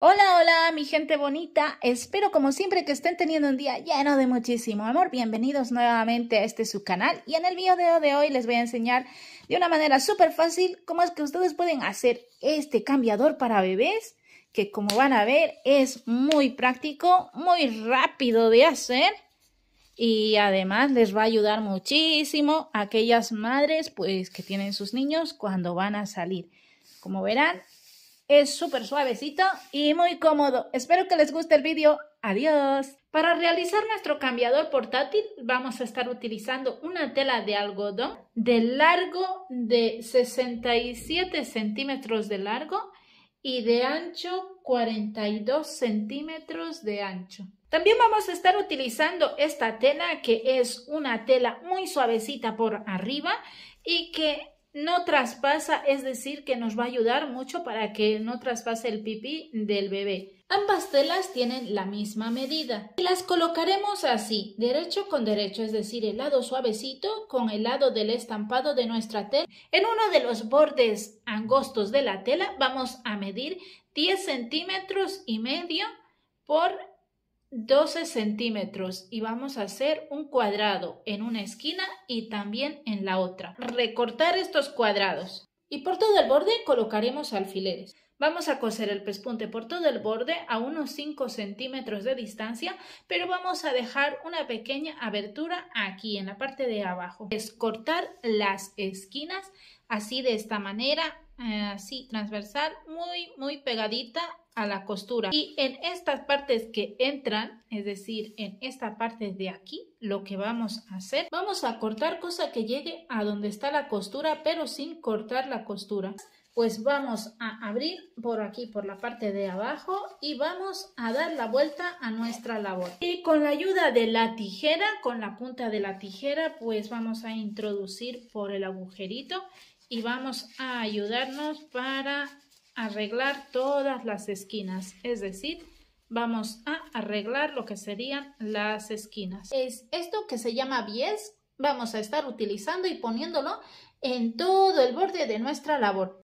Hola, hola, mi gente bonita. Espero como siempre que estén teniendo un día lleno de muchísimo amor. Bienvenidos nuevamente a este su canal y en el video de hoy les voy a enseñar de una manera súper fácil cómo es que ustedes pueden hacer este cambiador para bebés que como van a ver es muy práctico, muy rápido de hacer y además les va a ayudar muchísimo a aquellas madres pues que tienen sus niños cuando van a salir. Como verán, es súper suavecito y muy cómodo. Espero que les guste el vídeo. Adiós. Para realizar nuestro cambiador portátil vamos a estar utilizando una tela de algodón de largo de 67 centímetros de largo y de ancho 42 centímetros de ancho. También vamos a estar utilizando esta tela que es una tela muy suavecita por arriba y que no traspasa, es decir, que nos va a ayudar mucho para que no traspase el pipí del bebé. Ambas telas tienen la misma medida y las colocaremos así, derecho con derecho, es decir, el lado suavecito con el lado del estampado de nuestra tela. En uno de los bordes angostos de la tela vamos a medir 10 centímetros y medio por 12 centímetros y vamos a hacer un cuadrado en una esquina y también en la otra. Recortar estos cuadrados y por todo el borde colocaremos alfileres. Vamos a coser el pespunte por todo el borde a unos 5 centímetros de distancia, pero vamos a dejar una pequeña abertura aquí en la parte de abajo. Es cortar las esquinas así de esta manera, eh, así transversal, muy muy pegadita la costura y en estas partes que entran es decir en esta parte de aquí lo que vamos a hacer vamos a cortar cosa que llegue a donde está la costura pero sin cortar la costura pues vamos a abrir por aquí por la parte de abajo y vamos a dar la vuelta a nuestra labor y con la ayuda de la tijera con la punta de la tijera pues vamos a introducir por el agujerito y vamos a ayudarnos para arreglar todas las esquinas, es decir, vamos a arreglar lo que serían las esquinas. Es esto que se llama bies, vamos a estar utilizando y poniéndolo en todo el borde de nuestra labor.